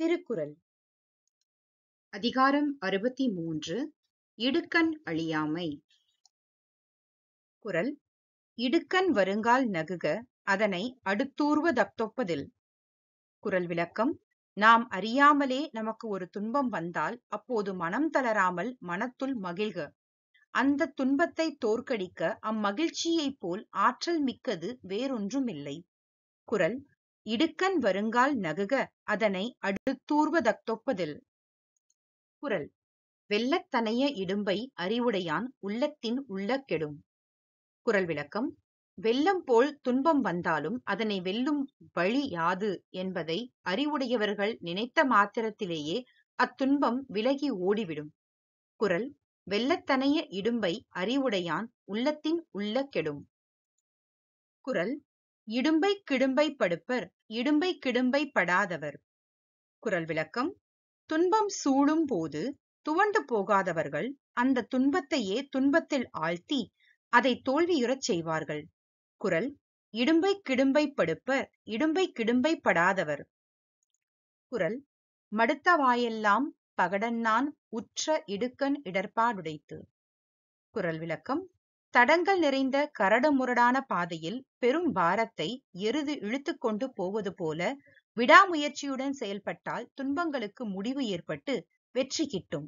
திருக்குறள் அதிகாரம் அறுபத்தி மூன்று இடுக்கண் அழியாமை குரல் இடுக்கண் வருங்கால் நகுக அதனை அடுத்தூர்வ தப்தொப்பதில் குரல் விளக்கம் நாம் அறியாமலே நமக்கு ஒரு துன்பம் வந்தால் அப்போது மனம் தளராமல் மனத்துள் மகிழ்க அந்த துன்பத்தை தோற்கடிக்க அம்மகிழ்ச்சியைப் போல் ஆற்றல் மிக்கது வேறொன்றுமில்லை குரல் இடுக்கண் வருங்கால் நகுக அதனை அடுத்தூர்வதொப்பதில். குரல் வெள்ளத்தனைய இடும்பை அறிவுடையான் உள்ளத்தின் உள்ள கெடும். குரல் விளக்கம் வெள்ளம் போல் துன்பம் வந்தாலும் அதனை வெல்லும் வழி யாது என்பதை அறிவுடையவர்கள் நினைத்த மாத்திரத்திலேயே அத்துன்பம் விலகி ஓடிவிடும். குரல் வெள்ளத்தனைய இடும்பை அறிவுடையான் உள்ளத்தின் உள்ள கெடும். குரல் இடும்பைக் கிடும்பைப் படுப்பர் இடும்பை கிடும்பை படாதவர் குரல் விளக்கம் துன்பம் சூழும் போது துவண்டு போகாதவர்கள் அந்த துன்பத்தையே துன்பத்தில் ஆழ்த்தி அதை தோல்வியுறச் செய்வார்கள் குரல் இடும்பை கிடும்பை படுப்பர் இடும்பை கிடும்பை படாதவர் குரல் மடுத்த வாயெல்லாம் பகடன்னான் உற்ற இடுக்கண் இடர்பாடுடைத்து குரல் விளக்கம் தடங்கள் நிறைந்த கரடுமுரடான பாதையில் பெரும் பாரத்தை எருது இழுத்துக்கொண்டு போவது போல விடாமுயற்சியுடன் செயல்பட்டால் துன்பங்களுக்கு முடிவு ஏற்பட்டு வெற்றி கிட்டும்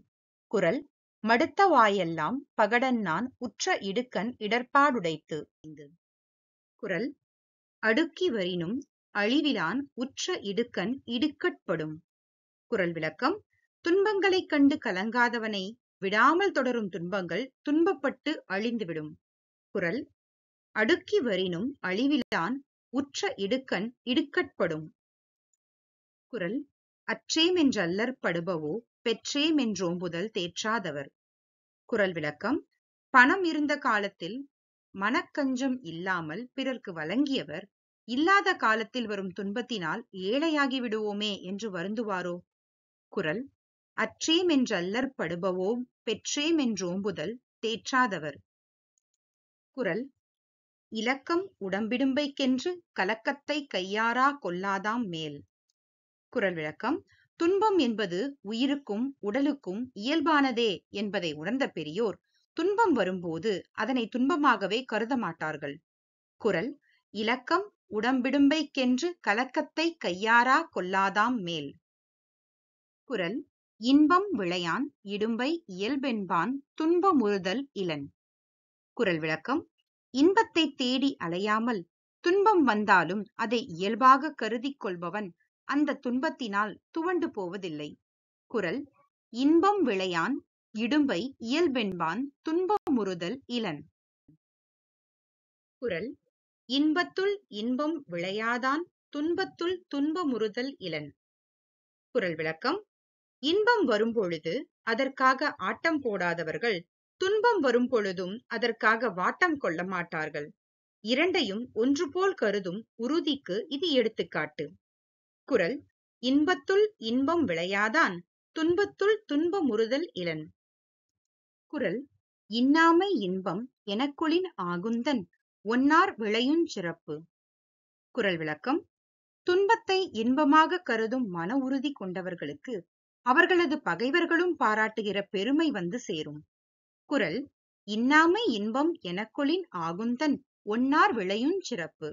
குரல் மடுத்த வாயெல்லாம் பகடன் நான் உற்ற இடுக்கன் இடர்பாடுடைத்து குரல் அடுக்கி வரினும் அழிவிலான் உற்ற இடுக்கன் இடுக்கட்படும் குரல் விளக்கம் துன்பங்களைக் கண்டு கலங்காதவனை விடாமல் தொடரும் துன்பங்கள் துன்பப்பட்டு அழிந்துவிடும். குறள் அடுக்கி வரினும் அழிவிலான் உற்ற இடுக்கண் இடுக்கட்படும். குறள் அற்றேமென்றல்லற் படுபவோ என்றோம்புதல் தேற்றாதவர். குறள் விளக்கம் பணம் இருந்த காலத்தில் மனக்கஞ்சம் இல்லாமல் பிறர்க்கு வழங்கியவர், இல்லாத காலத்தில் வரும் துன்பத்தினால் ஏழையாகி விடுவோமே என்று வருந்துவாரோ? குறள் அற்றேம் அல்லற்படுபவோம் பெற்றேம் என்றோம்புதல் தேற்றாதவர் குரல் இலக்கம் உடம்பிடும்பைக்கென்று கலக்கத்தை கையாரா கொல்லாதாம் மேல் குரல் விளக்கம் துன்பம் என்பது உயிருக்கும் உடலுக்கும் இயல்பானதே என்பதை உணர்ந்த பெரியோர் துன்பம் வரும்போது அதனை துன்பமாகவே கருத மாட்டார்கள் குரல் இலக்கம் உடம்பிடும்பைக்கென்று கலக்கத்தை கையாரா கொல்லாதாம் மேல் குரல் இன்பம் விளையான் இடும்பை இயல்பென்பான் துன்பமுறுதல் இலன். குரல் விளக்கம் இன்பத்தைத் தேடி அலையாமல் துன்பம் வந்தாலும் அதை இயல்பாகக் கருதி கொள்பவன் அந்தத் துன்பத்தினால் துவண்டு போவதில்லை. குரல் இன்பம் விளையான் இடும்பை இயல்பென்பான் துன்பமுறுதல் இலன். குரல் இன்பத்துள் இன்பம் விளையாதான் துன்பத்துள் துன்பமுறுதல் இலன். குரல் விளக்கம் இன்பம் வரும்பொழுது அதற்காக ஆட்டம் போடாதவர்கள் துன்பம் வரும்பொழுதும் அதற்காக வாட்டம் கொள்ள மாட்டார்கள் இரண்டையும் ஒன்று போல் கருதும் உறுதிக்கு இது எடுத்துக்காட்டு குரல் இன்பத்துள் இன்பம் விளையாதான் துன்பத்துள் துன்பமுறுதல் இலன் குரல் இன்னாமை இன்பம் எனக்குளின் ஆகுந்தன் ஒன்னார் விளையுஞ் சிறப்பு குரல் விளக்கம் துன்பத்தை இன்பமாக கருதும் மன உறுதி கொண்டவர்களுக்கு அவர்களது பகைவர்களும் பாராட்டுகிற பெருமை வந்து சேரும். குறள்: "இன்னாமை இன்பம் எனக்கொளின் ஆகுந்தன் ஒன்னார் விளையுஞ் சிறப்பு"